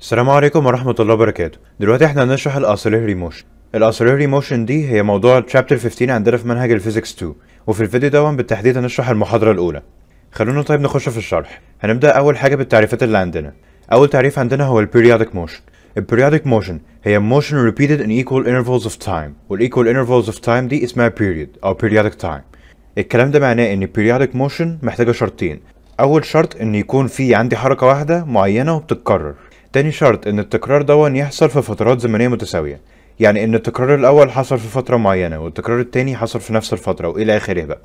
السلام عليكم ورحمة الله وبركاته دلوقتي احنا هنشرح الاسلري موشن الاسلري موشن دي هي موضوع تشابتر 15 عندنا في منهج الفيزيكس 2 وفي الفيديو ده بالتحديد هنشرح المحاضرة الأولى خلونا طيب نخش في الشرح هنبدأ أول حاجة بالتعريفات اللي عندنا أول تعريف عندنا هو Motion موشن Periodic موشن هي motion repeated in equal intervals of time Equal intervals of time دي اسمها period أو periodic time الكلام ده معناه إن periodic motion محتاجة شرطين أول شرط إن يكون في عندي حركة واحدة معينة وبتتكرر تاني شرط ان التكرار دون يحصل في فترات زمنية متساوية يعني ان التكرار الاول حصل في فترة معينة والتكرار التاني حصل في نفس الفترة والى اخره بقى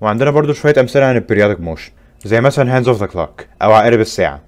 وعندنا برضو شوية امثلة عن البريادك موشن زي مثلا hands اوف ذا كلوك او عقارب الساعة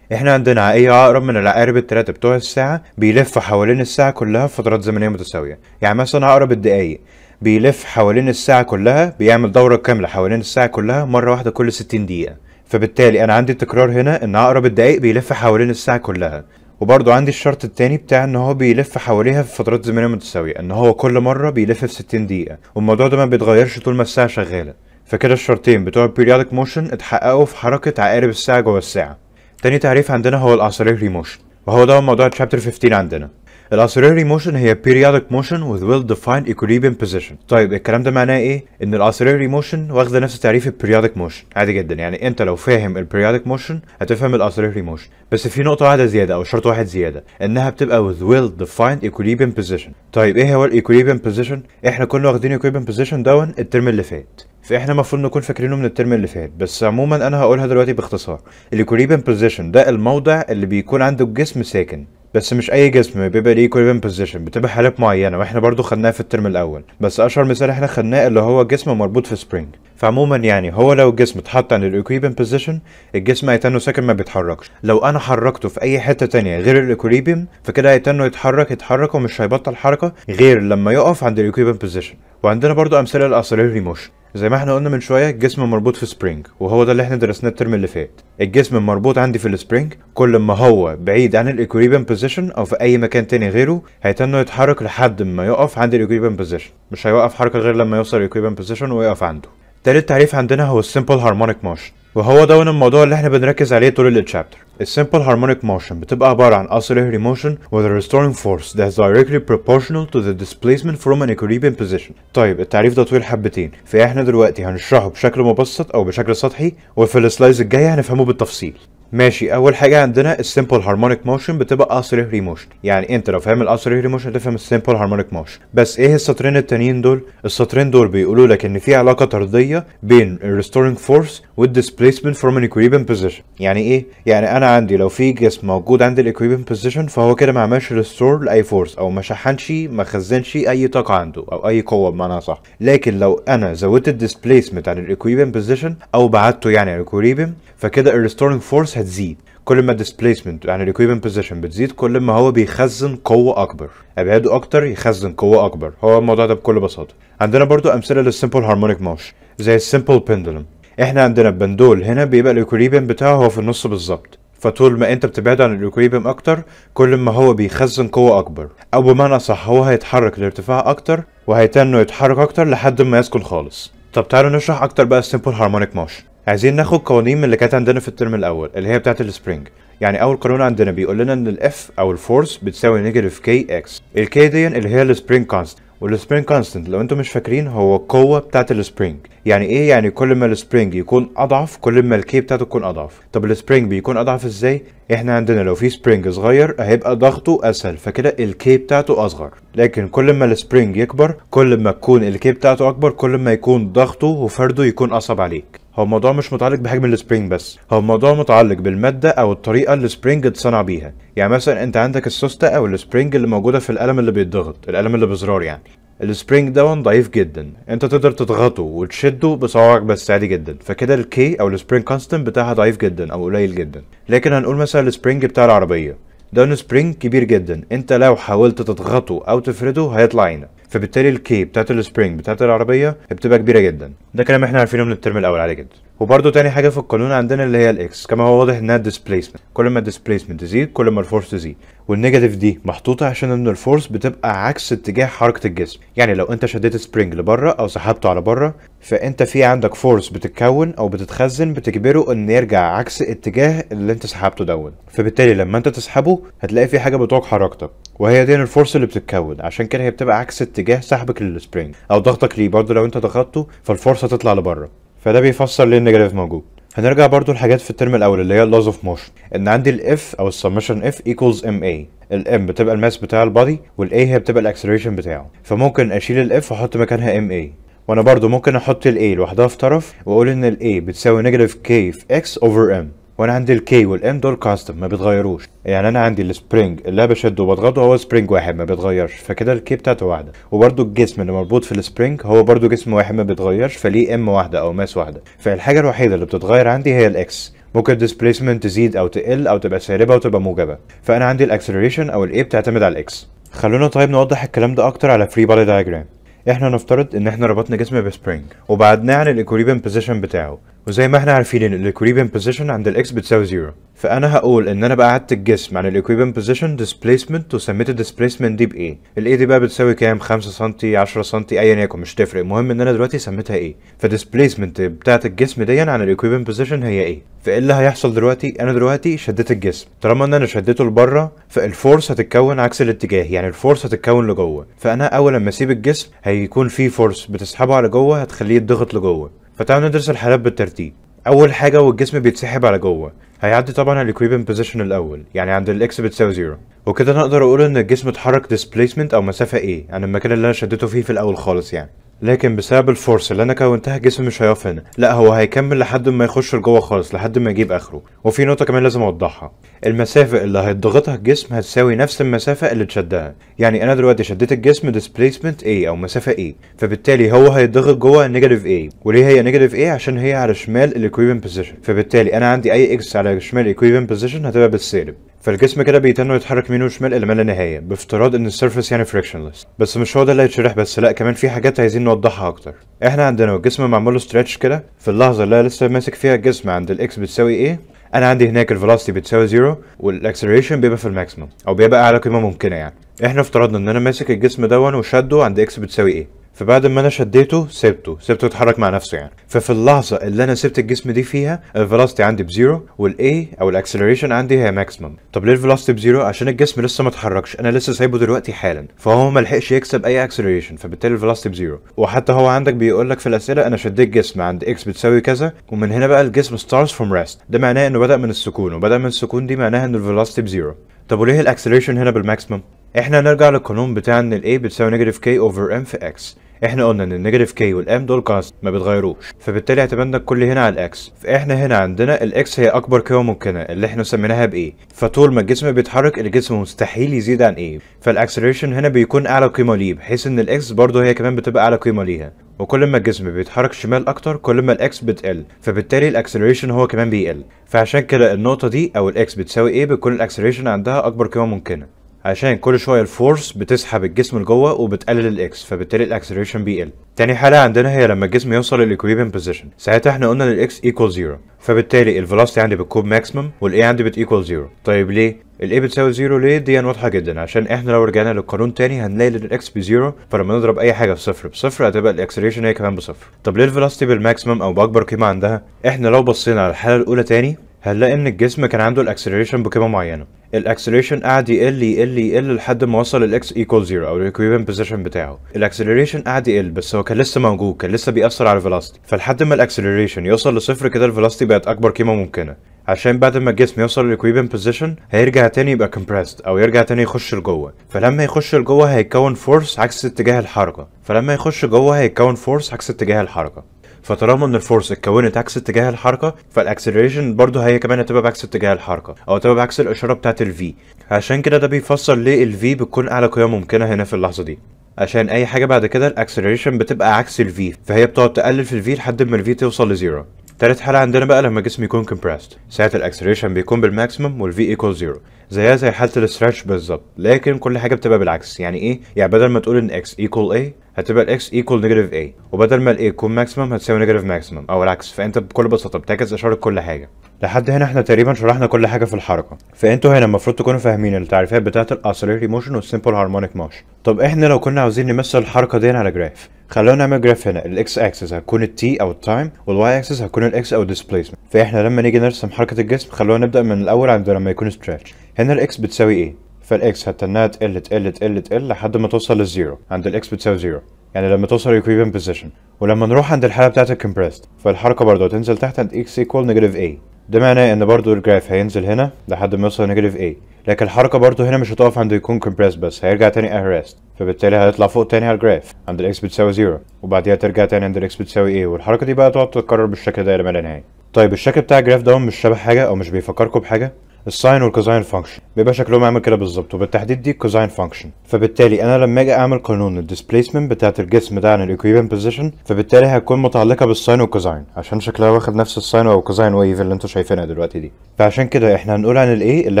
احنا عندنا اي عقرب من العقارب التلاتة بتوع الساعة بيلف حوالين الساعة كلها في فترات زمنية متساوية يعني مثلا عقرب الدقايق بيلف حوالين الساعة كلها بيعمل دورة كاملة حوالين الساعة كلها مرة واحدة كل 60 دقيقة فبالتالي انا عندي التكرار هنا ان عقرب الدقايق بيلف حوالين الساعه كلها وبرضه عندي الشرط التاني بتاع ان هو بيلف حواليها في فترات زمنيه متساويه ان هو كل مره بيلف في 60 دقيقه والموضوع ده ما بيتغيرش طول ما الساعه شغاله فكده الشرطين بتوع البيريودك موشن اتحققوا في حركه عقارب الساعه جوه الساعه تاني تعريف عندنا هو الاعصاري ريموشن وهو ده موضوع تشابتر 15 عندنا الاسراري موشن هي periodic motion with well defined equilibrium position طيب الكلام ده معناه ايه ان الاسراري موشن واخده نفس تعريف periodic موشن عادي جدا يعني انت لو فاهم periodic موشن هتفهم الاسراري موشن بس في نقطه واحده زياده او شرط واحد زياده انها بتبقى with well defined equilibrium position طيب ايه هو equilibrium بوزيشن احنا كنا واخدين equilibrium position دون الترم اللي فات فاحنا المفروض نكون فاكرينه من الترم اللي فات بس عموما انا هقولها دلوقتي باختصار الايكوليبيوم بوزيشن ده الموضع اللي بيكون عنده الجسم ساكن بس مش اي جسم بيبقى ليه ايكويلبن بوزيشن بتبقى حالات معينه واحنا برضو خدناها في الترم الاول بس اشهر مثال احنا خدناه اللي هو جسم مربوط في سبرينج فعموما يعني هو لو الجسم اتحط عند الايكويبن بوزيشن الجسم هيتنه ساكن ما بيتحركش لو انا حركته في اي حته تانية غير الايكويبيم فكده هيتنه يتحرك يتحرك ومش هيبطل حركه غير لما يقف عند الايكويبن بوزيشن وعندنا برضو امثله للاسلري موشن زي ما احنا قلنا من شويه الجسم مربوط في سبرينج وهو ده اللي احنا درسناه الترم اللي فات الجسم مربوط عندي في السبرينج كل ما هو بعيد عن الايكويبن بوزيشن او في اي مكان تاني غيره هيتنوا يتحرك لحد ما يقف عند الايكويبن بوزيشن مش هيوقف حركه غير لما يوصل الايكويبن بوزيشن ويقف عنده تالت تعريف عندنا هو السيمبل هارمونيك موشن وهو ده الموضوع اللي احنا بنركز عليه طول التشابتر السيمبل هارمونيك موشن بتبقى عبارة عن oscillatory موشن وذ ريستورينج restoring force that is directly proportional to the displacement from an equilibrium position طيب التعريف ده طويل حبتين فاحنا دلوقتي هنشرحه بشكل مبسط او بشكل سطحي وفي السلايدز الجاية هنفهمه بالتفصيل ماشي اول حاجه عندنا السمبل هارمونيك موشن بتبقى اسريهري موشن يعني انت لو فاهم الاسريهري موشن هتفهم السمبل هارمونيك موشن بس ايه السطرين التانيين دول السطرين دول بيقولوا لك ان في علاقه طرديه بين الريستورنج فورس والديسبيسمنت فروم ان equilibrium بوزيشن يعني ايه يعني انا عندي لو في جسم موجود عند الايكويبن بوزيشن فهو كده ما عملش ريستور لاي فورس او ما شحنش ما خزنش اي طاقه عنده او اي قوه بمعنى صح لكن لو انا زودت الديسبيسمنت عن الايكويبن بوزيشن او بعدته يعني الايكويبن فكده الريستورنج فورس هتزيد كل ما displacement يعني الايكويبمنت بوزيشن بتزيد كل ما هو بيخزن قوه اكبر ابعاده اكتر يخزن قوه اكبر هو الموضوع ده بكل بساطه عندنا برضو امثله للسمبل هارمونيك موشن زي السمبل بيندولم احنا عندنا البندول هنا بيبقى الايكويبمنت بتاعه هو في النص بالظبط فطول ما انت بتبعد عن الايكويبيوم اكتر كل ما هو بيخزن قوه اكبر او بمعنى صح هو هيتحرك لارتفاع اكتر وهيتنه يتحرك اكتر لحد ما يسكن خالص طب تعالوا نشرح اكتر بقى السيمبل هارمونيك موشن عايزين ناخد قوانين من اللي كانت عندنا في الترم الاول اللي هي بتاعه السبرينج يعني اول قانون عندنا بيقول لنا ان الاف او الفورس بتساوي نيجاتيف كي اكس الكي دي اللي هي السبرينج كونست والسبرينج كونستنت لو انتم مش فاكرين هو القوه بتاعه السبرينج يعني ايه يعني كل ما السبرينج يكون اضعف كل ما الكي بتاعته تكون اضعف طب السبرينج بيكون اضعف ازاي احنا عندنا لو في سبرينج صغير هيبقى ضغطه اسهل فكده الكي بتاعته اصغر لكن كل ما السبرينج يكبر كل ما تكون الكي بتاعته اكبر كل ما يكون ضغطه وفرده يكون اصعب عليك هو الموضوع مش متعلق بحجم السبرينج بس هو الموضوع متعلق بالماده او الطريقه اللي السبرينج اتصنع بيها يعني مثلا انت عندك السوسته او السبرينج اللي موجوده في القلم اللي بيتضغط القلم اللي بزرار يعني السبرينج ده ضعيف جدا انت تقدر تضغطه وتشده بصوابعك بس عادي جدا فكده الكي او السبرينج كونستنت بتاعها ضعيف جدا او قليل جدا لكن هنقول مثلا السبرينج بتاع العربيه لانه سبرينج كبير جدا انت لو حاولت تضغطه او تفرده هيطلع عينك فبالتالي الكي بتاعت السبرينج بتاعت العربيه بتبقى كبيره جدا ده كلام احنا عارفينه من الترم الاول عادي جدا وبرده تاني حاجه في القانون عندنا اللي هي الاكس كما هو واضح انها displacement كل ما displacement تزيد كل ما الفورس تزيد والنيجاتيف دي محطوطه عشان ان الفورس بتبقى عكس اتجاه حركه الجسم يعني لو انت شديت سبرينج لبره او سحبته على بره فانت في عندك فورس بتتكون او بتتخزن بتجبره ان يرجع عكس اتجاه اللي انت سحبته دون فبالتالي لما انت تسحبه هتلاقي في حاجه بتعوق حركتك وهي دي الفورس اللي بتتكون عشان كده هي بتبقى عكس اتجاه سحبك للسبرينج او ضغطك ليه برضه لو انت ضغطته فالفورس هتطلع لبره فده بيفسر ليه النيجاتيف موجود هنرجع برضو لحاجات في الترم الاول اللي هي laws of motion ان عندي الاف او السمشن اف ايكوالز ام اي الام بتبقى الماس بتاع البادي والاي هي بتبقى الاكسلريشن بتاعه فممكن اشيل الاف واحط مكانها ام اي وانا برضو ممكن احط الاي لوحدها في طرف واقول ان الاي بتساوي نيجاتيف كي في اكس اوفر ام وانا عندي الكي والام دول كاستم ما بيتغيروش يعني انا عندي السبرينج اللي بشده وبضغطه هو سبرينج واحد ما بيتغيرش فكده الكي بتاعته واحده وبرده الجسم اللي مربوط في السبرينج هو برده جسم واحد ما بيتغيرش فليه ام واحده او ماس واحده فالحاجه الوحيده اللي بتتغير عندي هي الاكس ممكن الديسبيسمنت تزيد او تقل او تبقى سالبه او تبقى موجبه فانا عندي الاكسلريشن او الاي بتعتمد على الاكس خلونا طيب نوضح الكلام ده اكتر على فري بالي دايجرام احنا نفترض ان احنا ربطنا جسم بسبرينج وبعدناه عن الايكوليبيان بوزيشن بتاعه وزي ما احنا عارفين ان الايكويبن بوزيشن عند الاكس بتساوي زيرو فانا هقول ان انا بعدت الجسم عن الايكويبن بوزيشن ديسبيسمنت وسميت الديسبيسمنت دي بايه الايه دي بقى بتساوي كام 5 سم 10 سم ايا يكن مش تفرق المهم ان انا دلوقتي سميتها ايه فديسبيسمنت بتاعه الجسم دي عن الايكويبن بوزيشن هي ايه فايه اللي هيحصل دلوقتي انا دلوقتي شديت الجسم طالما ان انا شديته لبره فالفورس هتتكون عكس الاتجاه يعني الفورس هتتكون لجوه فانا اول لما اسيب الجسم هيكون في فورس بتسحبه على جوه هتخليه يتضغط لجوه فتعالوا ندرس الحالات بالترتيب اول حاجه والجسم بيتسحب على جوه هيعدي طبعا على الاكويبن بوزيشن الاول يعني عند الاكس بتساوي زيرو وكده نقدر اقول ان الجسم اتحرك ديسبيسمنت او مسافه ايه عن المكان اللي انا شدته فيه في الاول خالص يعني لكن بسبب الفورس اللي انا كونتها جسمي مش هيقف هنا لا هو هيكمل لحد ما يخش لجوه خالص لحد ما يجيب اخره وفي نقطه كمان لازم اوضحها المسافه اللي هيضغطها الجسم هتساوي نفس المسافه اللي اتشدها يعني انا دلوقتي شديت الجسم ديسبيسمنت A او مسافه A فبالتالي هو هيضغط جوه نيجاتيف A وليه هي نيجاتيف A عشان هي على شمال الايكويفالنت بوزيشن فبالتالي انا عندي اي اكس على شمال الايكويفالنت بوزيشن هتبقى بالسالب فالجسم كده بيتم يتحرك يمين وشمال الى ما لا نهايه بافتراض ان السيرفس يعني فريكشنلس بس مش هو ده اللي هيتشرح بس لا كمان في حاجات عايزين نوضحها اكتر احنا عندنا الجسم معمول له ستريتش كده في اللحظه اللي انا لسه ماسك فيها الجسم عند الاكس بتساوي ايه انا عندي هناك الفيلوسيتي بتساوي زيرو والاكسلريشن بيبقى في الماكسيمم او بيبقى اعلى قيمه ممكنه يعني احنا افترضنا ان انا ماسك الجسم دون وشده عند اكس بتساوي ايه فبعد ما انا شديته سبته سبته يتحرك مع نفسه يعني ففي اللحظه اللي انا سبت الجسم دي فيها الفيلوسيتي عندي بزيرو والاي او الاكسلريشن عندي هي ماكسيمم طب ليه الفيلوسيتي بزيرو عشان الجسم لسه ما اتحركش انا لسه سايبه دلوقتي حالا فهو ما لحقش يكسب اي اكسلريشن فبالتالي الفيلوسيتي بزيرو وحتى هو عندك بيقول لك في الاسئله انا شديت جسم عند اكس بتساوي كذا ومن هنا بقى الجسم ستارز فروم ريست ده معناه انه بدا من السكون وبدا من السكون دي معناها ان الفيلوسيتي بزيرو طب وليه الاكسلريشن هنا بالماكسيمم احنا هنرجع للقانون بتاع ان الاي بتساوي نيجاتيف كي اوفر ام في اكس احنا قلنا ان النيجاتيف كي والام دول كونست ما بيتغيروش فبالتالي اعتمدنا الكل هنا على الاكس فاحنا هنا عندنا الاكس هي اكبر قيمه ممكنه اللي احنا سميناها بايه فطول ما الجسم بيتحرك الجسم مستحيل يزيد عن ايه فالاكسلريشن هنا بيكون اعلى قيمه ليه بحيث ان الاكس برضه هي كمان بتبقى اعلى قيمه ليها وكل ما الجسم بيتحرك شمال اكتر كل ما الاكس بتقل فبالتالي الاكسلريشن هو كمان بيقل فعشان كده النقطه دي او الاكس بتساوي ايه بتكون الاكسلريشن عندها اكبر قيمه ممكنه عشان كل شويه الفورس بتسحب الجسم لجوه وبتقلل الاكس فبالتالي الاكسلريشن بيقل تاني حاله عندنا هي لما الجسم يوصل للايكويبيان بوزيشن ساعتها احنا قلنا ان الاكس ايكوال زيرو فبالتالي الفيلوسيتي عندي بتكون ماكسيمم والاي عندي بتيكوال زيرو طيب ليه الاي بتساوي زيرو ليه دي يعني واضحه جدا عشان احنا لو رجعنا للقانون تاني هنلاقي ان الاكس بزيرو فلما نضرب اي حاجه بصفر بصفر هتبقى الاكسلريشن هي كمان بصفر طب ليه الفيلوسيتي بالماكسيمم او باكبر قيمه عندها احنا لو بصينا على الحاله الاولى تاني هنلاقي ان الجسم كان عنده الاكسلريشن بقيمه معينه الاكسلريشن قعد يقل يقل يقل لحد ما وصل الاكس ايكوال زيرو او الايكويفالنت بوزيشن بتاعه الاكسلريشن قعد يقل بس هو كان لسه موجود كان لسه بيأثر على الفيلوستي فلحد ما الاكسلريشن يوصل لصفر كده الفيلوستي بقت اكبر قيمه ممكنه عشان بعد ما الجسم يوصل للكويبن بوزيشن هيرجع تاني يبقى كومبريسد او يرجع تاني يخش لجوه فلما يخش لجوه هيكون فورس عكس اتجاه الحركه فلما يخش جوه هيكون فورس عكس اتجاه الحركه فطالما ان الفورس اتكونت عكس اتجاه الحركه فالاكسلريشن برضه هي كمان هتبقى بعكس اتجاه الحركه او هتبقى بعكس الاشاره بتاعه الفي عشان كده ده بيفسر ليه الفي بتكون اعلى قيمه ممكنه هنا في اللحظه دي عشان اي حاجه بعد كده الاكسلريشن بتبقى عكس الفي فهي بتقعد تقلل في الفي لحد ما الفي توصل لزيرو تالت حالة عندنا بقى لما الجسم يكون compressed ساعة الاكسلريشن بيكون بالماكسيمم والفي equals زيرو زيها زي حالة الاسترتش بالظبط لكن كل حاجة بتبقى بالعكس يعني ايه؟ يعني بدل ما تقول ان x equal a هتبقى x equal negative a وبدل ما a يكون maximum هتساوي negative maximum او العكس فانت بكل بساطه بتعكس اشاره كل حاجه لحد هنا احنا تقريبا شرحنا كل حاجه في الحركه فانتوا هنا المفروض تكونوا فاهمين التعريفات بتاعه motion موشن simple هارمونيك motion طب احنا لو كنا عاوزين نمثل الحركه دي على جراف خلونا نعمل جراف هنا الـ x axis هتكون الـ t او التايم y axis هتكون الـ x او displacement فاحنا لما نيجي نرسم حركه الجسم خلونا نبدا من الاول عند لما يكون stretch هنا الـ x بتساوي ايه فالاكس هتنها تقل تقل تقل تقل لحد ما توصل للزيرو عند الاكس بتساوي زيرو يعني لما توصل equivalent position ولما نروح عند الحاله بتاعت الكمبريست فالحركه برضه هتنزل تحت عند x equal negative a ده معناه ان برضه الجراف هينزل هنا لحد ما يوصل negative a لكن الحركه برضه هنا مش هتقف عند يكون كومبريس بس هيرجع تاني arrest فبالتالي هيطلع فوق تاني على الجراف عند الاكس بتساوي زيرو وبعديها ترجع تاني عند الاكس بتساوي a والحركه دي بقى تقعد تتكرر بالشكل ده الى ما لا نهايه طيب الشكل بتاع الجراف ده مش شبه حاجه او مش بيفكركم بحاجه الساين والكوزاين فانكشن بيبقى شكلهم عامل كده بالظبط وبالتحديد دي الكوزين فانكشن فبالتالي انا لما اجي اعمل قانون الديسبيسمنت بتاعه الجسم ده عن الايكويبن بوزيشن فبالتالي هتكون متعلقه بالساين والكوزاين عشان شكلها واخد نفس الساين او كوزاين ويف اللي انتم شايفينها دلوقتي دي فعشان كده احنا هنقول عن الايه اللي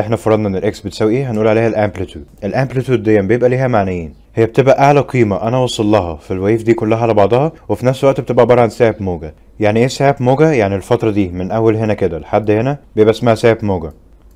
احنا فرضنا ان الاكس بتساوي ايه هنقول عليها الامبليتود الامبليتود دي يعني بيبقى ليها معنيين هي بتبقى اعلى قيمه انا واصل لها في الويف دي كلها على بعضها وفي نفس الوقت بتبقى عباره عن سحب موجه يعني ايه سحب موجه يعني الفتره دي من اول هنا كده لحد هنا بيبقى اسمها سحب موجه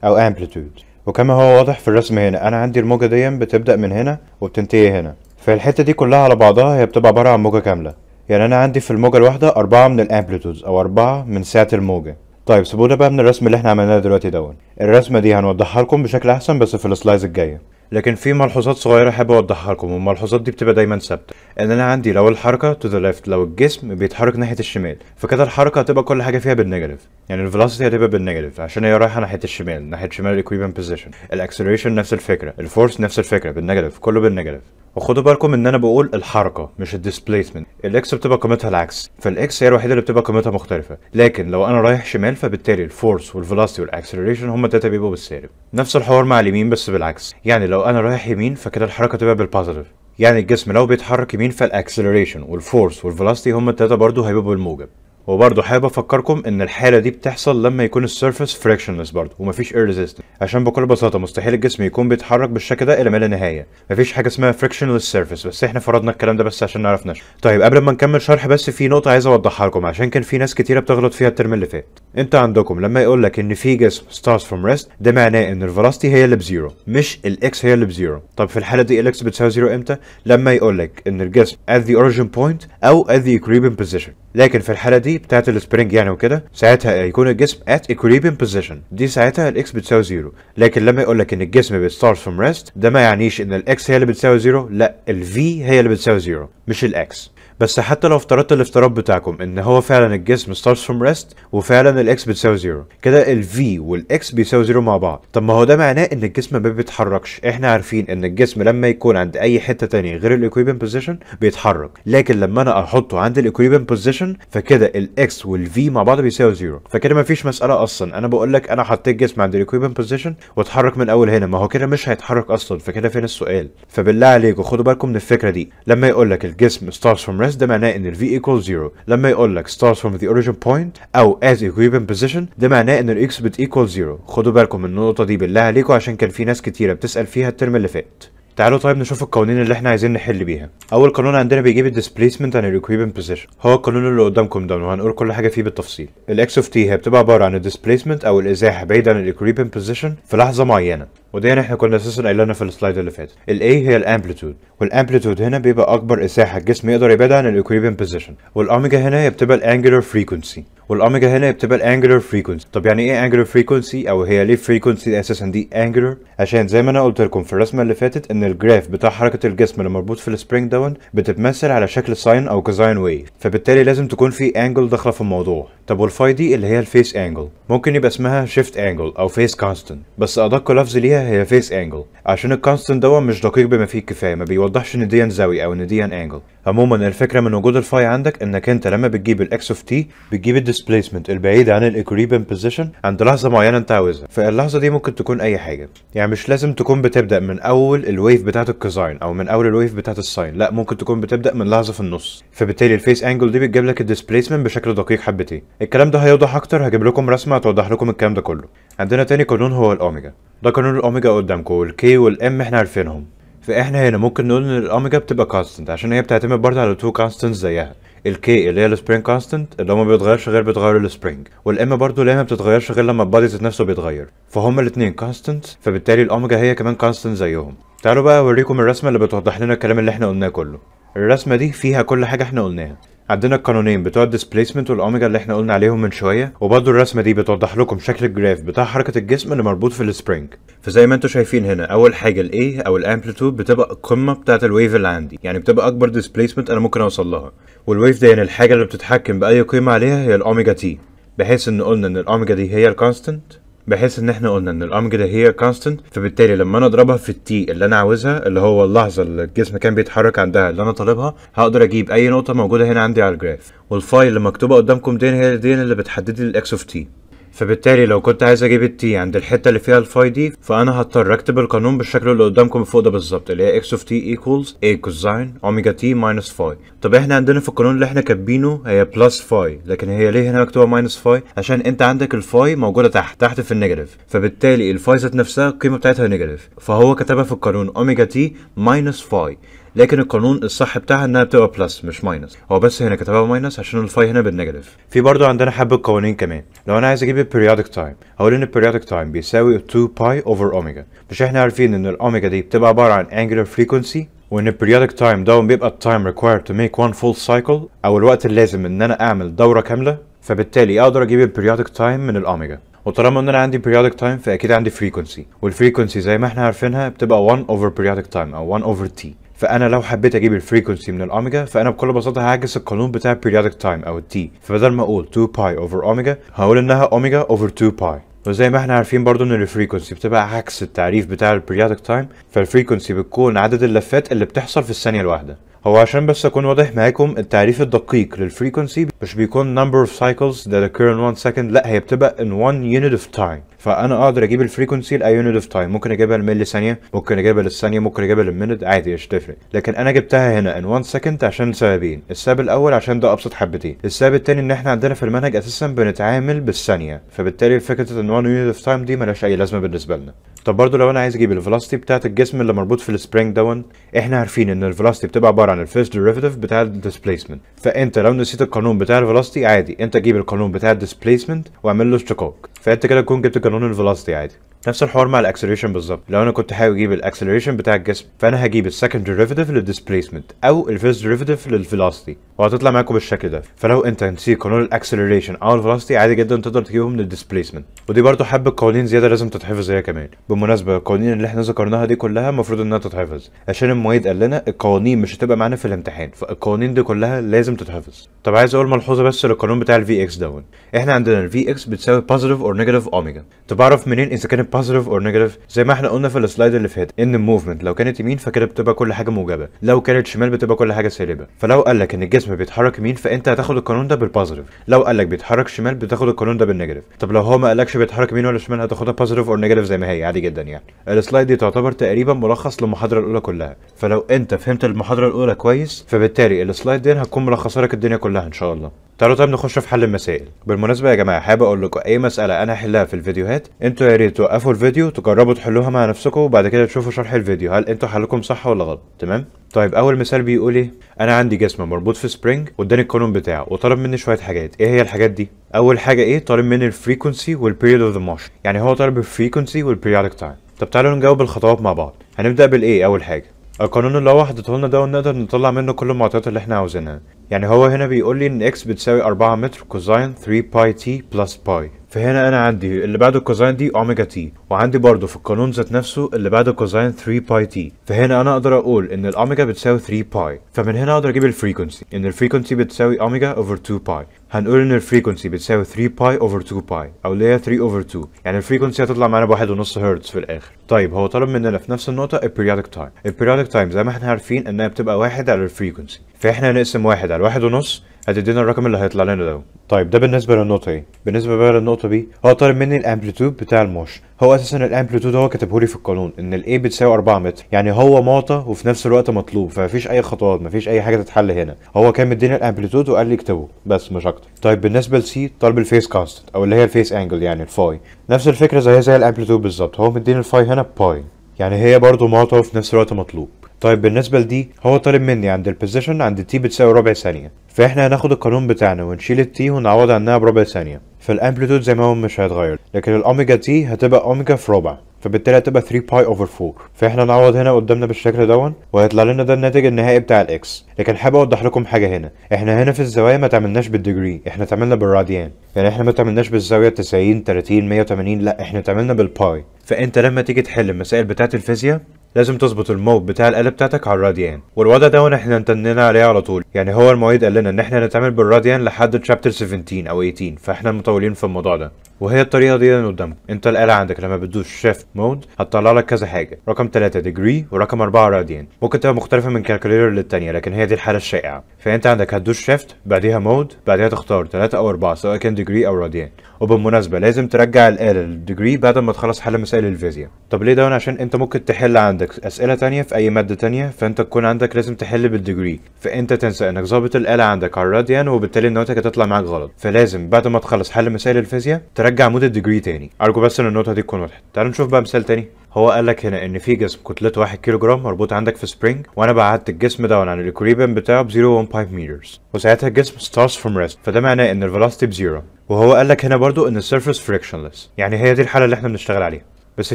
او amplitude وكما هو واضح في الرسم هنا انا عندي الموجة دي بتبدأ من هنا وبتنتهي هنا فالحتة دي كلها على بعضها هي بتبقى عبارة عن موجة كاملة يعني انا عندي في الموجة الواحدة اربعة من الامبليتودز او اربعة من ساعة الموجة طيب سيبونا بقى من الرسم اللي احنا عملناه دلوقتي دون الرسمة دي هنوضحها لكم بشكل احسن بس في السلايز الجاية لكن في ملحوظات صغيره حابب اوضحها لكم والملحوظات دي بتبقى دايما ثابته ان انا عندي لو الحركه تو ذا ليفت لو الجسم بيتحرك ناحيه الشمال فكده الحركه هتبقى كل حاجه فيها بالنيجاتيف يعني الفيلوسيتي هتبقى بالنيجاتيف عشان هي رايحه ناحيه الشمال ناحيه شمال الايكويبان بوزيشن الاكسلريشن نفس الفكره الفورس نفس الفكره بالنيجاتيف كله بالنيجاتيف وخدوا بالكم ان انا بقول الحركه مش الديسبيسمنت الاكس بتبقى قيمتها العكس فالاكس هي الوحيده اللي بتبقى قيمتها مختلفه لكن لو انا رايح شمال فبالتالي الفورس والفيلوسيتي والاكسلريشن هما الداتا بيبقوا بالسالب نفس الحوار مع اليمين بس بالعكس يعني لو انا رايح يمين فكده الحركه تبقى بالبوزيتيف يعني الجسم لو بيتحرك يمين فالاكسلريشن والفورس والفيلوسيتي هما الداتا برضو هيبقوا بالموجب وبرضه حابب افكركم ان الحاله دي بتحصل لما يكون السيرفس فريكشنلس برضه ومفيش اير ريزيستنس عشان بكل بساطه مستحيل الجسم يكون بيتحرك بالشكل ده الى ما لا نهايه مفيش حاجه اسمها فريكشنلس سيرفس بس احنا فرضنا الكلام ده بس عشان نعرف نشرح طيب قبل ما نكمل شرح بس في نقطه عايز اوضحها لكم عشان كان في ناس كتيره بتغلط فيها الترم اللي فات انت عندكم لما يقول لك ان في جسم ستارز فروم ريست ده معناه ان الفيلوسيتي هي اللي بزيرو مش الاكس هي اللي بزيرو طب في الحاله دي الاكس بتساوي زيرو امتى لما يقول لك ان الجسم ات ذا origin بوينت او ات ذا equilibrium لكن في الحاله دي بتاعه السبرينج يعني وكده ساعتها هيكون الجسم ات equilibrium بوزيشن دي ساعتها الاكس بتساوي زيرو لكن لما يقول لك ان الجسم بيستارت فروم ريست ده ما يعنيش ان الاكس هي اللي بتساوي زيرو لا الفي هي اللي بتساوي زيرو مش الاكس بس حتى لو افترضت الافتراض بتاعكم ان هو فعلا الجسم ستارتس فروم ريست وفعلا الاكس بتساوي زيرو كده الفي والاكس بيساوي زيرو مع بعض طب ما هو ده معناه ان الجسم ما بيتحركش احنا عارفين ان الجسم لما يكون عند اي حته تانية غير الايكويبن بوزيشن بيتحرك لكن لما انا احطه عند الايكويبن بوزيشن فكده الاكس والفي مع بعض بيساوي زيرو فكده ما فيش مساله اصلا انا بقول لك انا حطيت الجسم عند الايكويبن بوزيشن واتحرك من اول هنا ما هو كده مش هيتحرك اصلا فكده فين السؤال فبالله عليكم خدوا بالكم من الفكره دي لما يقول لك الجسم ستارتس فروم اس ده معناه ان ال v equals 0 لما يقول لك starts from the origin point او as equivalent position ده معناه ان ال x بت equal 0 خدوا بالكم من النقطه دي بالله عليكم عشان كان في ناس كتيره بتسال فيها الترم اللي فات تعالوا طيب نشوف القوانين اللي احنا عايزين نحل بيها اول قانون عندنا بيجيب الديسبيسمنت عن الايكويبنت بوزيشن هو القانون اللي قدامكم ده وهنقول كل حاجه فيه بالتفصيل الاكس اوف تي هي بتبقى عباره عن الديسبيسمنت او الازاحه بعيد عن الايكويبنت بوزيشن في لحظه معينه وده احنا كنا اساسا قايلينها في السلايد اللي فات الاي هي الامبليتود والامبليتود هنا بيبقى اكبر اساحه الجسم يقدر يبعد عن الايكويبنت بوزيشن والاوميجا هنا هي بتبقى الانجلر فريكونسي والاوميجا هنا بتبقى الانجلر فريكونسي طب يعني ايه انجلر فريكونسي او هي ليه فريكونسي اساسا دي انجلر عشان زي ما انا قلت لكم في الرسمه اللي فاتت ان الجراف بتاع حركه الجسم اللي مربوط في السبرينج داون بتتمثل على شكل ساين او كوزاين ويف فبالتالي لازم تكون في انجل داخله في الموضوع طب والفاي دي اللي هي الفيس انجل ممكن يبقى اسمها شيفت انجل او فيس كونستنت بس ادق لفظ ليها هي فيس انجل عشان الكونستنت دون مش دقيق بما فيه الكفايه ما بيوضحش ان دي زاويه او ان دي انجل عموما الفكره من وجود الفاي عندك انك انت لما بتجيب الاكس اوف تي بتجيب displacement البعيد عن الايكوريبن بوزيشن عند لحظه معينه انت عاوزها فاللحظه دي ممكن تكون اي حاجه يعني مش لازم تكون بتبدا من اول الويف بتاعه الكوزاين او من اول الويف بتاعه الساين لا ممكن تكون بتبدا من لحظه في النص فبالتالي الفيس انجل دي بتجيب لك displacement بشكل دقيق حبتين الكلام ده هيوضح اكتر هجيب لكم رسمه هتوضح لكم الكلام ده كله عندنا تاني قانون هو الاوميجا ده قانون الاوميجا قدامكم والكي والام احنا عارفينهم فاحنا هنا ممكن نقول ان الاوميجا بتبقى كونستنت عشان هي بتعتمد برضه على تو كونستنت زيها الكي اللي هي السبرينج كونستنت اللي هو ما بيتغيرش غير بيتغير السبرينج والام برضه اللي هي ما بتتغيرش غير لما البادي نفسه بيتغير فهم الاثنين كونستنت فبالتالي الاوميجا هي كمان كونستنت زيهم تعالوا بقى اوريكم الرسمه اللي بتوضح لنا الكلام اللي احنا قلناه كله الرسمه دي فيها كل حاجه احنا قلناها عندنا القانونين بتوع الديسبليسمنت والاوميجا اللي احنا قلنا عليهم من شويه وبرده الرسمه دي بتوضح لكم شكل الجراف بتاع حركه الجسم اللي مربوط في السبرينج فزي ما انتم شايفين هنا اول حاجه الاي او الامبلتود بتبقى القمه بتاعه الويف اللي عندي يعني بتبقى اكبر ديسبليسمنت انا ممكن اوصل لها والويف ده يعني الحاجه اللي بتتحكم باي قيمه عليها هي الاوميجا تي بحيث ان قلنا ان الاوميجا دي هي الكونستنت بحيث ان احنا قلنا ان ده هي كونستنت فبالتالي لما انا اضربها في التي اللي انا عاوزها اللي هو اللحظه اللي الجسم كان بيتحرك عندها اللي انا طالبها هقدر اجيب اي نقطه موجوده هنا عندي على الجراف والفاي اللي مكتوبه قدامكم دي هي دي اللي بتحدد لي الاكس اوف تي فبالتالي لو كنت عايز اجيب التي عند الحته اللي فيها الفاي دي فانا هضطر اكتب القانون بالشكل اللي قدامكم فوق ده بالظبط اللي هي اكس اوف تي ايكوالز a كوزاين اوميجا تي ماينس فاي طب احنا عندنا في القانون اللي احنا كاتبينه هي بلس فاي لكن هي ليه هنا مكتوبه ماينس فاي عشان انت عندك الفاي موجوده تحت تحت في النيجاتيف فبالتالي الفاي ذات نفسها القيمه بتاعتها نيجاتيف فهو كتبها في القانون اوميجا تي ماينس فاي لكن القانون الصح بتاعها انها بتبقى بلس مش ماينس هو بس هنا كتبها ماينس عشان الفاي هنا بالنيجاتيف في برضه عندنا حبه قوانين كمان لو انا عايز اجيب البيريودك تايم هقول ان البيريودك تايم بيساوي 2 باي اوفر اوميجا مش احنا عارفين ان الاوميجا دي بتبقى عباره عن انجلر فريكونسي وان البيريودك تايم ده بيبقى التايم ريكوايرد تو ميك وان فول سايكل او الوقت اللازم ان انا اعمل دوره كامله فبالتالي اقدر اجيب البريودك تايم من الاوميجا وطالما ان انا عندي periodic time فاكيد عندي frequency والفريكونسي زي ما احنا عارفينها بتبقى 1 over periodic time او 1 over t فانا لو حبيت اجيب الفريكونسي من الاوميجا فانا بكل بساطه هعكس القانون بتاع periodic تايم او t فبدل ما اقول 2 باي اوفر اوميجا هقول انها اوميجا اوفر 2 باي وزي ما احنا عارفين برضو ان الفريكونسي بتبقى عكس التعريف بتاع البريودك تايم فالفريكونسي بتكون عدد اللفات اللي بتحصل في الثانيه الواحده هو عشان بس اكون واضح معاكم التعريف الدقيق للفريكونسي مش بيكون number of cycles that occur in one second لا هي بتبقى in one unit of time فانا اقدر اجيب الفريكونسي لاي يونت اوف تايم ممكن اجيبها لملي ثانيه ممكن اجيبها للثانيه ممكن اجيبها للمينت عادي مش تفرق لكن انا جبتها هنا ان 1 سكند عشان سببين السبب الاول عشان ده ابسط حبتين السبب الثاني ان احنا عندنا في المنهج اساسا بنتعامل بالثانيه فبالتالي فكره ان 1 يونت اوف تايم دي ملهاش اي لازمه بالنسبه لنا طب برضو لو انا عايز اجيب الفلاستي بتاعت الجسم اللي مربوط في السبرينج دون احنا عارفين ان الفلاستي بتبقى عباره عن الفيرست ديريفيتيف بتاع الديسبيسمنت فانت لو نسيت القانون بتاع الفيلوسيتي عادي انت جيب القانون بتاع الديسبيسمنت واعمل له اشتقاق فانت كده تكون جبت القانون unknown velocity height نفس الحوار مع الاكسلريشن بالظبط لو انا كنت حابب اجيب الاكسلريشن بتاع الجسم فانا هجيب السكند ديريفيتيف للديسبيسمنت او الفيرست ديريفيتيف للفيلوسيتي وهتطلع معاكم بالشكل ده فلو انت نسيت قانون الاكسلريشن او الفيلوسيتي عادي جدا تقدر تجيبهم للديسبيسمنت ودي برضو حبه قوانين زياده لازم تتحفظ هي كمان بالمناسبه القوانين اللي احنا ذكرناها دي كلها المفروض انها تتحفظ عشان المعيد قال لنا القوانين مش هتبقى معانا في الامتحان فالقوانين دي كلها لازم تتحفظ طب عايز اقول ملحوظه بس للقانون بتاع الفي اكس دون احنا عندنا الفي اكس بتساوي بوزيتيف اور نيجاتيف اوميجا تعرف منين اذا كان كانت بوزيتيف اور نيجاتيف زي ما احنا قلنا في السلايد اللي فاتت ان الموفمنت لو كانت يمين فكده بتبقى كل حاجه موجبه لو كانت شمال بتبقى كل حاجه سالبه فلو قال لك ان الجسم بيتحرك يمين فانت هتاخد القانون ده بالبوزيتيف لو قال لك بيتحرك شمال بتاخد القانون ده بالنيجاتيف طب لو هو ما قالكش بيتحرك يمين ولا شمال هتاخدها بوزيتيف اور نيجاتيف زي ما هي عادي جدا يعني السلايد دي تعتبر تقريبا ملخص للمحاضره الاولى كلها فلو انت فهمت المحاضره الاولى كويس فبالتالي السلايد دي هتكون ملخصه لك الدنيا كلها ان شاء الله تعالوا طيب نخش في حل المسائل بالمناسبه يا جماعه حابب اقول لكم اي مساله انا هحلها في الفيديوهات انتوا يا ريت توقفوا الفيديو تجربوا تحلوها مع نفسكم وبعد كده تشوفوا شرح الفيديو هل انتوا حلكم صح ولا غلط تمام طيب اول مثال بيقول ايه انا عندي جسم مربوط في سبرينج واداني القانون بتاعه وطلب مني شويه حاجات ايه هي الحاجات دي اول حاجه ايه طالب مني الفريكونسي والبيريود اوف ذا موشن يعني هو طالب الفريكونسي والبيريودك تايم طب تعالوا نجاوب الخطوات مع بعض هنبدا بالايه اول حاجه القانون اللي هو حددهولنا ده ونقدر نطلع منه كل المعطيات اللي احنا عاوزينها يعني هو هنا بيقول لي ان اكس بتساوي 4 متر كوزين 3 باي تي بلس باي فهنا انا عندي اللي بعد الكوزاين دي اوميجا تي وعندي برضه في القانون ذات نفسه اللي بعد الكوزاين 3 باي تي فهنا انا اقدر اقول ان الاوميجا بتساوي 3 باي فمن هنا اقدر اجيب الفريكونسي ان الفريكونسي بتساوي اوميجا اوفر 2 باي هنقول ان الفريكونسي بتساوي 3 باي اوفر 2 باي او اللي هي 3 اوفر 2 يعني الفريكونسي هتطلع معانا بواحد ونص هرتز في الاخر طيب هو طلب مننا في نفس النقطه البيريودك تايم البيريودك تايم زي ما احنا عارفين انها بتبقى واحد على الفريكونسي فاحنا هنقسم واحد على واحد ونص هتدينا الرقم اللي هيطلع لنا ده طيب ده بالنسبه للنقطه ايه بالنسبه بقى للنقطه بي هو طالب مني الامبليتود بتاع الموش هو اساسا الامبليتود هو كاتبه لي في القانون ان الاي بتساوي 4 متر يعني هو معطى وفي نفس الوقت مطلوب فمفيش اي خطوات مفيش اي حاجه تتحل هنا هو كان مديني الامبليتود وقال لي اكتبه بس مش اكتر طيب بالنسبه لسي طالب الفيس كونستنت او اللي هي الفيس انجل يعني الفاي نفس الفكره زي زي الامبليتود بالظبط هو مديني الفاي هنا باي يعني هي برضه معطى وفي نفس الوقت مطلوب طيب بالنسبه لدي هو طالب مني عند البوزيشن عند تي بتساوي ربع ثانيه فاحنا هناخد القانون بتاعنا ونشيل التي ونعوض عنها بربع ثانية فالامبليتود زي ما هو مش هيتغير لكن الاوميجا تي هتبقى اوميجا في ربع فبالتالي هتبقى 3 باي اوفر 4 فاحنا نعوض هنا قدامنا بالشكل دون وهيطلع لنا ده الناتج النهائي بتاع الاكس لكن حابب اوضح لكم حاجه هنا احنا هنا في الزوايا ما تعملناش بالديجري احنا تعملنا بالراديان يعني احنا ما تعملناش بالزاويه 90 30 180 لا احنا تعملنا بالباي فانت لما تيجي تحل المسائل بتاعه الفيزياء لازم تظبط الموب بتاع الآلة بتاعتك على الراديان والوضع ده احنا انتنينا عليه على طول يعني هو المعيد قال لنا ان احنا نتعامل بالراديان لحد تشابتر 17 او 18 فاحنا مطولين في الموضوع ده وهي الطريقه دي اللي قدامكم انت الاله عندك لما بتدوس شيفت مود هتطلع لك كذا حاجه رقم 3 ديجري ورقم 4 راديان ممكن تبقى مختلفه من كالكوليتر للتانيه لكن هي دي الحاله الشائعه فانت عندك هتدوس شيفت بعديها مود بعديها تختار 3 او 4 سواء كان ديجري او راديان وبالمناسبه لازم ترجع الاله للديجري بعد ما تخلص حل مسائل الفيزياء طب ليه ده عشان انت ممكن تحل عندك اسئله تانيه في اي ماده تانيه فانت تكون عندك لازم تحل بالديجري فانت تنسى انك ظابط الاله عندك على الراديان وبالتالي الناتج هتطلع معاك غلط فلازم بعد ما تخلص حل مسائل الفيزياء رجع مود الديجري تاني ارجو بس ان النقطه دي تكون وضحت تعالوا نشوف بقى مثال تاني هو قال لك هنا ان في جسم كتلته 1 كيلو جرام مربوط عندك في سبرينج وانا بعدت الجسم ده عن الاكريبن بتاعه ب 0.15 متر وساعتها الجسم starts فروم ريست فده معناه ان الفيلوسيتي بزيرو وهو قال لك هنا برضو ان السيرفيس فريكشنلس يعني هي دي الحاله اللي احنا بنشتغل عليها بس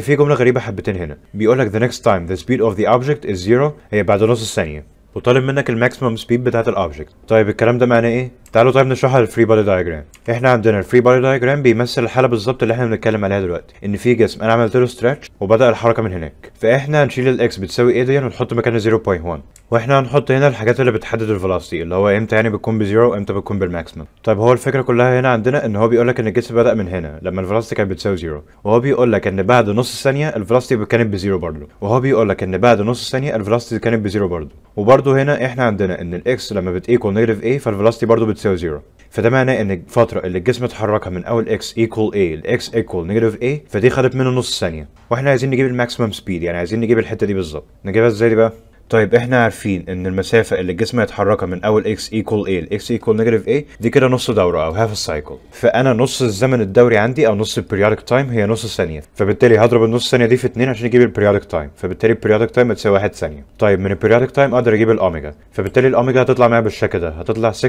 في جمله غريبه حبتين هنا بيقول لك the next time the speed of the object is zero هي بعد نص ثانيه وطالب منك الماكسيمم سبيد بتاعت الاوبجكت طيب الكلام ده معناه ايه تعالوا طيب نشرحها الفري بودي دايجرام احنا عندنا الفري بودي دايجرام بيمثل الحاله بالظبط اللي احنا بنتكلم عليها دلوقتي ان في جسم انا عملت له ستريتش وبدا الحركه من هناك فاحنا هنشيل الاكس بتساوي ايه دي ونحط مكانها 0.1 واحنا هنحط هنا الحاجات اللي بتحدد الفيلوسيتي اللي هو امتى يعني بتكون بزيرو وامتى بتكون بالماكسيمم طيب هو الفكره كلها هنا عندنا ان هو بيقول لك ان الجسم بدا من هنا لما الفيلوسيتي كانت بتساوي زيرو وهو بيقول لك ان بعد نص ثانيه الفيلوسيتي كانت بزيرو برضه وهو بيقول لك ان بعد نص ثانيه الفيلوسيتي كانت بزيرو برضه وبرضه هنا احنا عندنا ان الاكس لما بتيكو نيجاتيف ايه فالفيلوسيتي برضه بتساوي زيرو فده معناه ان الفتره اللي الجسم اتحركها من اول اكس ايكوال اي لاكس ايكوال نيجاتيف اي فدي خدت منه نص ثانيه واحنا عايزين نجيب الماكسيمم سبيد يعني عايزين نجيب الحته دي بالظبط نجيبها ازاي دي بقى طيب احنا عارفين ان المسافه اللي الجسم هيتحركها من اول اكس ايكول ايه لاكس ايكول نيجاتيف ايه دي كده نص دوره او هاف السايكل فانا نص الزمن الدوري عندي او نص البريودك تايم هي نص ثانيه فبالتالي هضرب النص ثانيه دي في اتنين عشان اجيب البريودك تايم فبالتالي البريودك تايم هتساوي واحد ثانيه طيب من البريودك تايم اقدر اجيب الاوميجا فبالتالي الاوميجا هتطلع معايا بالشكل ده هتطلع 6.28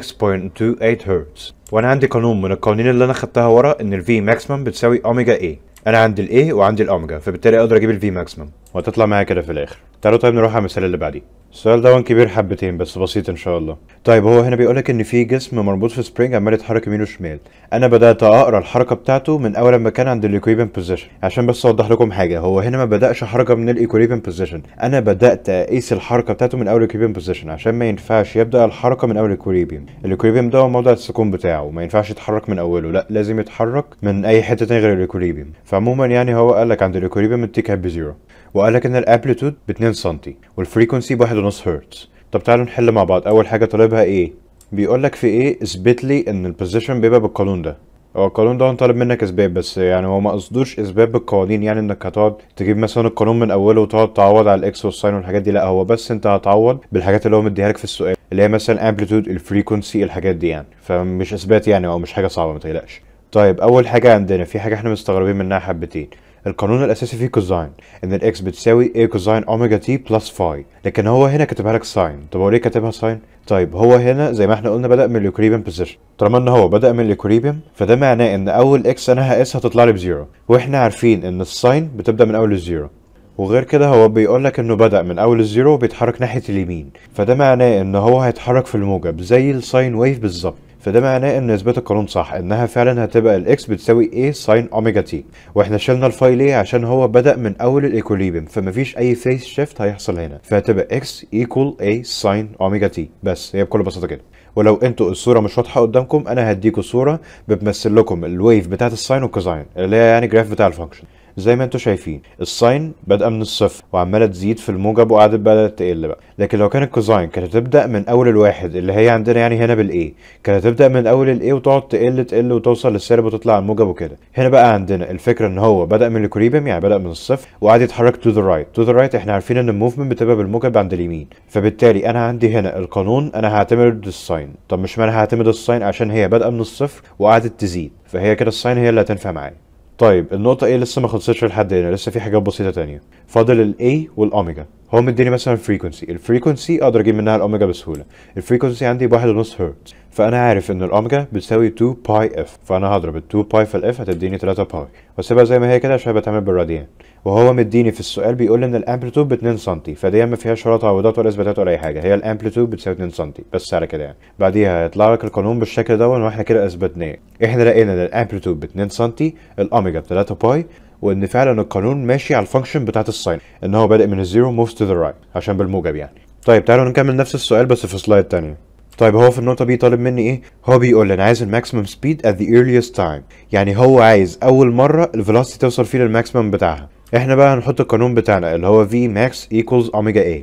هرتز وانا عندي قانون من القوانين اللي انا خدتها ورا ان الفي ماكسيمم بتساوي اوميجا ايه انا عندي الايه وعندي الاوميجا فبالتالي اقدر اجيب الفي ماكسيمم وهتطلع معايا كده في الاخر تعالوا طيب نروح على المثال اللي بعديه السؤال ده كبير حبتين بس بسيط ان شاء الله طيب هو هنا بيقولك ان في جسم مربوط في سبرينج عمال يتحرك يمين وشمال انا بدات اقرا الحركه بتاعته من اول ما كان عند الايكويبن بوزيشن عشان بس اوضح لكم حاجه هو هنا ما بداش حركه من الايكويبن بوزيشن انا بدات اقيس الحركه بتاعته من اول الايكويبن بوزيشن عشان ما ينفعش يبدا الحركه من اول الايكويبن الايكويبن ده هو موضع السكون بتاعه ما ينفعش يتحرك من اوله لا لازم يتحرك من اي حته تانية غير الايكويبن فعموما يعني هو قالك عند الايكويبن التيك هاب بزيرو وقالك ان الابليتود ب 2 سم والفريكونسي ب ونص هرتز طب تعالوا نحل مع بعض اول حاجه طالبها ايه بيقول لك في ايه اثبت لي ان البوزيشن بيبقى بالقانون ده هو القانون ده طالب منك اثبات بس يعني هو ما قصدوش اثبات بالقوانين يعني انك هتقعد تجيب مثلا القانون من اوله وتقعد تعوض على الاكس والساين والحاجات دي لا هو بس انت هتعوض بالحاجات اللي هو مديها لك في السؤال اللي هي مثلا امبليتود الفريكونسي الحاجات دي يعني فمش اثبات يعني او مش حاجه صعبه ما تقلقش طيب اول حاجه عندنا في حاجه احنا مستغربين منها حبتين القانون الاساسي فيه كوزاين ان الاكس بتساوي ايه كوزاين اوميجا تي بلس فاي لكن هو هنا كاتبها لك ساين طب هو ليه كاتبها ساين طيب هو هنا زي ما احنا قلنا بدا من اليوكليبيان بوزيشن طالما ان هو بدا من اليوكليبيان فده معناه ان اول اكس انا هقيسها هتطلع لي بزيرو واحنا عارفين ان الساين بتبدا من اول الزيرو وغير كده هو بيقول لك انه بدأ من اول الزيرو وبيتحرك ناحية اليمين فده معناه ان هو هيتحرك في الموجب زي الساين ويف بالظبط فده معناه ان اثبات القانون صح انها فعلا هتبقى الاكس بتساوي ايه ساين اوميجا تي واحنا شلنا الفاي ليه عشان هو بدا من اول الايكوليبيم فمفيش اي فيس شيفت هيحصل هنا فهتبقى x ايكوال اي ساين اوميجا تي بس هي بكل بساطه كده ولو انتوا الصوره مش واضحه قدامكم انا هديكوا صوره بتمثل لكم الويف بتاعت الساين والكوزاين اللي هي يعني جراف بتاع الفانكشن زي ما انتم شايفين الساين بادئه من الصفر وعماله تزيد في الموجب وقعدت بدات تقل بقى لكن لو كانت الكوزاين كانت تبدا من اول الواحد اللي هي عندنا يعني هنا بالاي كانت تبدا من اول الاي وتقعد تقل تقل وتوصل للسالب وتطلع الموجب وكده هنا بقى عندنا الفكره ان هو بدا من الكوريبم يعني بدا من الصفر وقعد يتحرك تو ذا رايت تو ذا رايت احنا عارفين ان الموفمنت بتبقى بالموجب عند اليمين فبالتالي انا عندي هنا القانون انا هعتمد الساين طب مش معنى هعتمد الساين عشان هي بدا من الصفر وقعدت تزيد فهي كده الساين هي اللي هتنفع معايا طيب النقطة A لسه ما خلصتش لحد هنا لسه في حاجات بسيطة تانية فاضل ال A والأوميجا هو مديني مثلا الفريكونسي الفريكونسي اقدر اجيب منها الاوميجا بسهوله الفريكونسي عندي ب ونص هرتز فانا عارف ان الاوميجا بتساوي 2 باي اف فانا هضرب ال 2 باي في الاف هتديني 3 باي واسيبها زي ما هي كده عشان بتعمل بالراديان وهو مديني في السؤال بيقول لي ان الامبلتود ب 2 سم فدي ما فيهاش ولا تعويضات ولا اثباتات ولا اي حاجه هي الامبلتود بتساوي 2 سم بس على كده يعني بعديها هيطلع لك القانون بالشكل ده واحنا كده اثبتناه احنا لقينا ان الامبلتود ب 2 سم الاوميجا ب 3 باي وان فعلا القانون ماشي على الفانكشن بتاعت الساين ان هو بادئ من الزيرو موفز تو ذا رايت عشان بالموجب يعني طيب تعالوا نكمل نفس السؤال بس في سلايد تانية طيب هو في النقطة دي طالب مني ايه؟ هو بيقول انا عايز الماكسيمم سبيد ات ذا ايرليست تايم يعني هو عايز أول مرة الفيلوسيتي توصل فيه للماكسيمم بتاعها احنا بقى هنحط القانون بتاعنا اللي هو v ماكس ايكوالز اوميجا a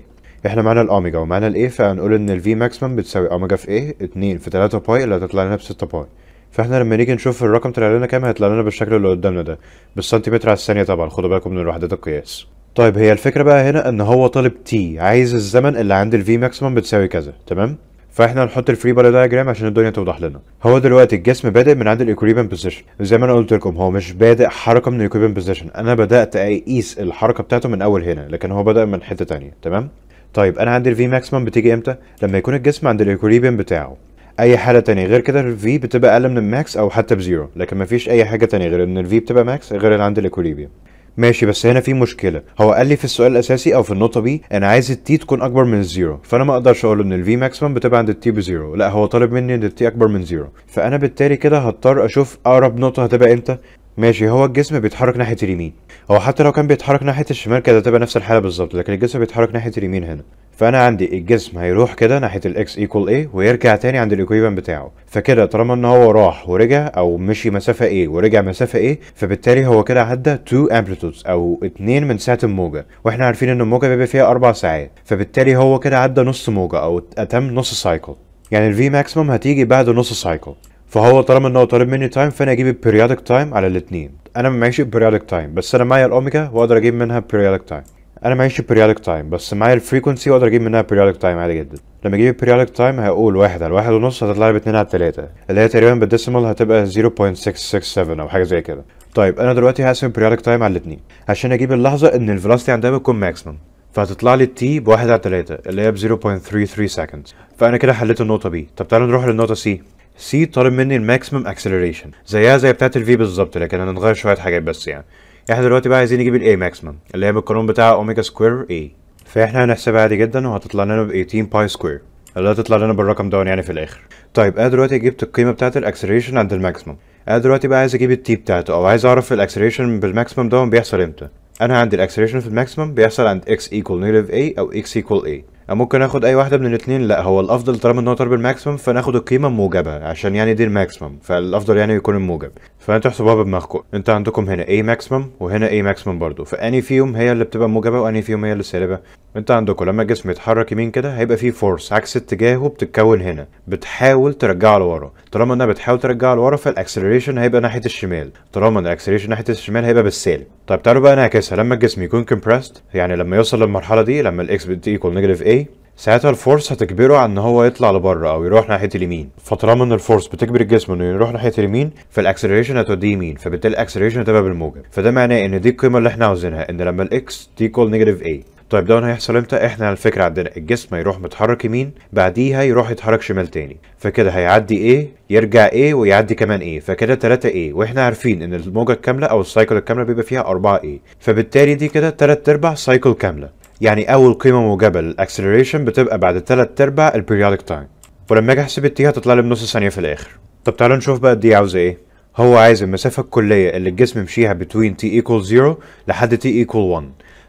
احنا معانا الاوميجا ومعانا الايه فهنقول ان الفي ماكسيمم بتساوي اوميجا في ايه 2 في 3 باي اللي هتطلع لنا ب 6 باي فاحنا لما نيجي نشوف الرقم طلع لنا كام هيطلع لنا بالشكل اللي قدامنا ده بالسنتيمتر على الثانيه طبعا خدوا بالكم من وحدات القياس طيب هي الفكره بقى هنا ان هو طالب تي عايز الزمن اللي عند الفي ماكسيمم بتساوي كذا تمام فاحنا هنحط الفري بادي دايجرام عشان الدنيا توضح لنا هو دلوقتي الجسم بادئ من عند الايكويبن بوزيشن زي ما انا قلت لكم هو مش بادئ حركه من الايكويبن بوزيشن انا بدات اقيس الحركه بتاعته من اول هنا لكن هو بدا من حته تانية تمام طيب انا عندي الفي ماكسيمم بتيجي امتى لما يكون الجسم عند الايكويبن بتاعه اي حاله تانية غير كده الفي بتبقى اقل من الماكس او حتى بزيرو لكن مفيش اي حاجه تانية غير ان الفي بتبقى ماكس غير اللي عند الاكوليبيا ماشي بس هنا في مشكله هو قال لي في السؤال الاساسي او في النقطه بي انا عايز التي تكون اكبر من الزيرو فانا ما اقدرش اقول ان الفي ماكسيمم بتبقى عند التي بزيرو لا هو طالب مني ان التي اكبر من زيرو فانا بالتالي كده هضطر اشوف اقرب نقطه هتبقى امتى ماشي هو الجسم بيتحرك ناحيه اليمين هو حتى لو كان بيتحرك ناحيه الشمال كده هتبقى نفس الحاله بالظبط لكن الجسم بيتحرك ناحيه اليمين هنا فانا عندي الجسم هيروح كده ناحيه الاكس ايكوال ايه ويرجع تاني عند الايكويفن بتاعه فكده طالما ان هو راح ورجع او مشي مسافه ايه ورجع مسافه ايه فبالتالي هو كده عدى 2 امبليتودز او 2 من ساعه الموجه واحنا عارفين ان الموجه بيبقى فيها 4 ساعات فبالتالي هو كده عدى نص موجه او اتم نص سايكل يعني الفي ماكسيمم هتيجي بعد نص سايكل فهو طالما ان هو طالب مني تايم فانا اجيب البيريودك تايم على الاثنين انا ما معيش البيريودك تايم بس انا معايا الاوميجا واقدر اجيب منها البيريودك تايم انا معيش البريودك تايم بس معايا الفريكونسي واقدر اجيب منها البريودك تايم عادي جدا لما اجيب البريودك تايم هقول واحد على واحد ونص هتطلع لي باتنين على 3 اللي هي تقريبا بالديسيمال هتبقى 0.667 او حاجه زي كده طيب انا دلوقتي هقسم البريودك تايم على الاتنين عشان اجيب اللحظه ان الفيلوسيتي عندها بتكون ماكسيمم فهتطلع لي التي بواحد على تلاتة اللي هي ب 0.33 seconds فانا كده حليت النقطه بي طب تعالوا نروح للنقطه سي سي طالب مني الماكسيمم اكسلريشن زيها زي بتاعت الفي بالظبط لكن هنغير شويه حاجات بس يعني احنا دلوقتي بقى عايزين نجيب الاي ماكسيمم اللي هي بالقانون بتاع اوميجا سكوير اي فاحنا هنحسبها عادي جدا وهتطلع لنا ب 18 باي سكوير اللي هتطلع لنا بالرقم ده يعني في الاخر طيب انا دلوقتي جبت القيمه بتاعه الاكسلريشن عند الماكسيمم انا دلوقتي بقى عايز اجيب التي بتاعته او عايز اعرف الاكسلريشن بالماكسيمم ده بيحصل امتى انا عندي الاكسلريشن في الماكسيمم بيحصل عند x ايكوال نيجاتيف a او x ايكوال a أو ممكن اخد اي واحده من الاثنين لا هو الافضل طالما ان هو طالب الماكسيمم فناخد القيمه الموجبه عشان يعني دي الماكسيمم فالافضل يعني يكون الموجب فانتوا احسبوها بدماغكم انت عندكم هنا A ماكسيمم وهنا A ماكسيمم برضو فاني فيهم هي اللي بتبقى موجبه واني فيهم هي اللي سالبه انت عندكم لما الجسم يتحرك يمين كده هيبقى فيه فورس عكس اتجاهه بتتكون هنا بتحاول ترجعه لورا طالما انها بتحاول ترجعه لورا فالاكسلريشن هيبقى ناحيه الشمال طالما الاكسلريشن ناحيه الشمال هيبقى بالسالب طيب تعالوا بقى نعكسها لما الجسم يكون كومبرست يعني لما يوصل للمرحله دي لما الاكس بت نيجاتيف A ساعتها الفورس هتجبره على ان هو يطلع لبره او يروح ناحيه اليمين فطالما ان الفورس بتجبر الجسم انه يروح ناحيه اليمين فالاكسلريشن هتوديه يمين فبالتالي الاكسلريشن هتبقى بالموجب فده معناه ان دي القيمه اللي احنا عاوزينها ان لما الاكس تيكول نيجاتيف اي طيب ده هيحصل امتى احنا على الفكره عندنا الجسم هيروح متحرك يمين بعديها يروح يتحرك شمال تاني فكده هيعدي ايه يرجع ايه ويعدي كمان ايه فكده 3A واحنا عارفين ان الموجه الكامله او السايكل الكامله بيبقى فيها 4A فبالتالي دي كده 3 ارباع سايكل كامله يعني اول قيمه موجبه للاكسلريشن بتبقى بعد تلات ارباع البيريودك تايم ولما اجي احسب التي هتطلع لي بنص ثانيه في الاخر طب تعالوا نشوف بقى الدقيقه عاوزه ايه هو عايز المسافه الكليه اللي الجسم مشيها between t equals 0 لحد t equal 1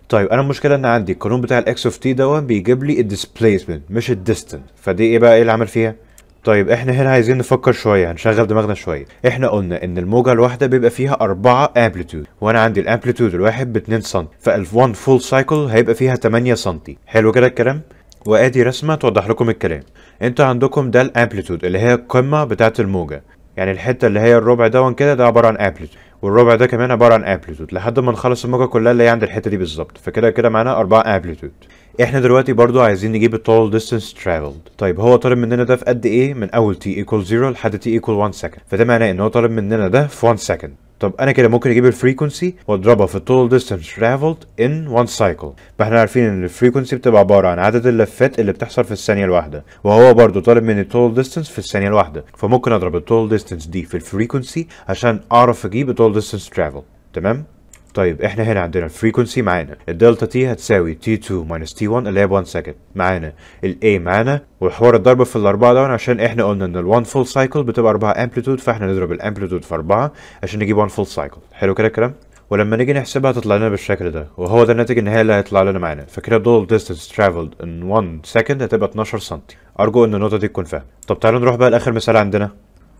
طيب انا المشكله ان عندي القانون بتاع الاكس اوف تي دوت بيجيب لي الديسبيسمنت مش الديستنت فدي ايه بقى ايه اللي عمل فيها طيب احنا هنا عايزين نفكر شويه هنشغل دماغنا شويه احنا قلنا ان الموجه الواحده بيبقى فيها 4 امبليتود وانا عندي الامبليتود الواحد ب 2 سم ف1 فول سايكل هيبقى فيها 8 سم حلو كده الكلام وادي رسمه توضح لكم الكلام انتوا عندكم ده الامبليتود اللي هي القمه بتاعه الموجه يعني الحته اللي هي الربع دون كده ده عباره عن امبليتود والربع ده كمان عباره عن امبليتود لحد ما نخلص الموجه كلها اللي هي عند الحته دي بالظبط فكده كده معانا اربعه امبليتود احنا دلوقتي برضو عايزين نجيب التوتال ديستانس ترافلد طيب هو طالب مننا ده في قد ايه من اول t equal 0 لحد t equal 1 second فده معناه ان هو طالب مننا ده في 1 second طب انا كده ممكن اجيب الفريكونسي واضربها في التوتال ديستانس ترافلد ان 1 سايكل فاحنا عارفين ان الفريكونسي بتبقى عباره عن عدد اللفات اللي بتحصل في الثانيه الواحده وهو برده طالب مني التوتال ديستانس في الثانيه الواحده فممكن اضرب التوتال ديستانس دي في الفريكونسي عشان اعرف اجيب التوتال ديستانس ترافل تمام طيب احنا هنا عندنا الفريكونسي معانا الدلتا تي هتساوي تي 2 ماينس تي 1 اللي هي 1 سكند معانا الاي معانا وحوار الضرب في الاربعه ده عشان احنا قلنا ان ال1 فول سايكل بتبقى 4 امبليتود فاحنا نضرب الامبليتود في 4 عشان نجيب 1 فول سايكل حلو كده الكلام ولما نيجي نحسبها هتطلع لنا بالشكل ده وهو ده الناتج النهائي اللي هيطلع لنا معانا فكده الدول ديستنس ترافلد ان 1 سكند هتبقى 12 سم ارجو ان النقطه دي تكون فاهمه طب تعالوا نروح بقى لاخر مثال عندنا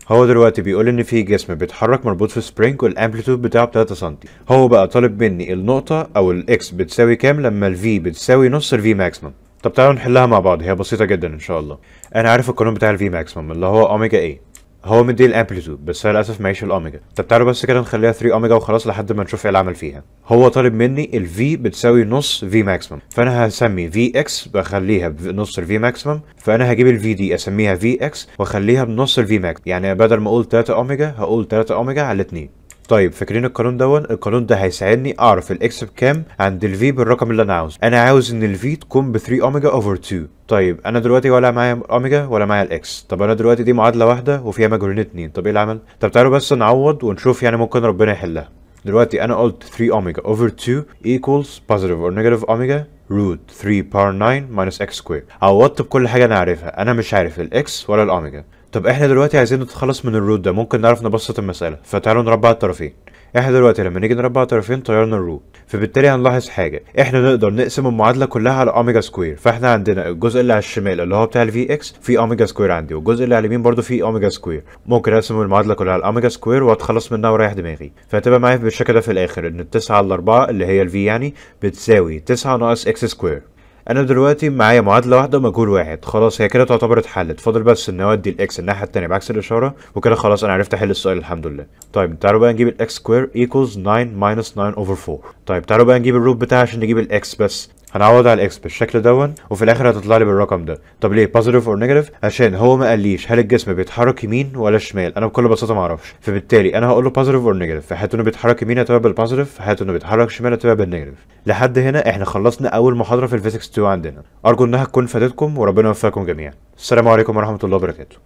هو دلوقتي بيقول ان في جسم بيتحرك مربوط في سبرينج والامبليتود بتاعه 3 سم هو بقى طالب مني النقطه او الاكس بتساوي كام لما الفي بتساوي نص الفي ماكسيمم طب تعالوا نحلها مع بعض هي بسيطه جدا ان شاء الله انا عارف القانون بتاع الفي ماكسيمم اللي هو اوميجا اي هو مدي الامبليتود بس هي للاسف معيش الاوميجا طب تعالوا بس كده نخليها 3 اوميجا وخلاص لحد ما نشوف ايه العمل فيها هو طالب مني الفي بتساوي نص في ماكسيمم فانا هسمي في اكس بخليها بنص الفي ماكسيمم فانا هجيب الفي دي اسميها في اكس واخليها بنص الفي ماكس يعني بدل ما اقول 3 اوميجا هقول 3 اوميجا على 2 طيب فاكرين القانون دون القانون ده هيساعدني اعرف الاكس بكام عند الفي بالرقم اللي انا عاوزه انا عاوز ان الفي تكون ب 3 اوميجا اوفر 2 طيب انا دلوقتي ولا معايا اوميجا ولا معايا الاكس طب انا دلوقتي دي معادله واحده وفيها مجهولين اتنين طب ايه العمل طب تعالوا بس نعوض ونشوف يعني ممكن ربنا يحلها دلوقتي انا قلت 3 اوميجا اوفر 2 ايكوالز بوزيتيف اور نيجاتيف اوميجا root 3 power 9 minus x squared عوضت بكل حاجه انا عارفها انا مش عارف الاكس ولا الاوميجا طب احنا دلوقتي عايزين نتخلص من الروت ده ممكن نعرف نبسط المسألة فتعالوا نربع الطرفين احنا دلوقتي لما نيجي نربع الطرفين طيرنا الروت فبالتالي هنلاحظ حاجة احنا نقدر نقسم المعادلة كلها على اوميجا سكوير فاحنا عندنا الجزء اللي على الشمال اللي هو بتاع الفي اكس في اوميجا سكوير عندي والجزء اللي على اليمين برضه في اوميجا سكوير ممكن اقسم المعادلة كلها على اوميجا سكوير واتخلص منها واريح دماغي فهتبقى معايا بالشكل ده في الاخر ان 9 على 4 اللي هي الفي يعني بتساوي 9 ناقص اكس سكوير انا دلوقتي معايا معادله واحده ومجهول واحد خلاص هي كده تعتبر اتحلت فاضل بس ان اودي الاكس الناحيه الثانيه بعكس الاشاره وكده خلاص انا عرفت احل السؤال الحمد لله طيب تعالوا بقى نجيب الاكس سكوير ايكوز 9 minus 9 over 4 طيب تعالوا بقى نجيب الروت بتاعها عشان نجيب الاكس بس هنعوض على الاكس بالشكل دون وفي الاخر هتطلع لي بالرقم ده طب ليه بوزيتيف اور نيجاتيف عشان هو ما قاليش هل الجسم بيتحرك يمين ولا شمال انا بكل بساطه ما اعرفش فبالتالي انا هقول له بوزيتيف اور نيجاتيف في حته انه بيتحرك يمين هتبقى بالبوزيتيف في حته انه بيتحرك شمال هتبقى بالنيجاتيف لحد هنا احنا خلصنا اول محاضره في الفيزكس 2 عندنا ارجو انها تكون فادتكم وربنا يوفقكم جميعا السلام عليكم ورحمه الله وبركاته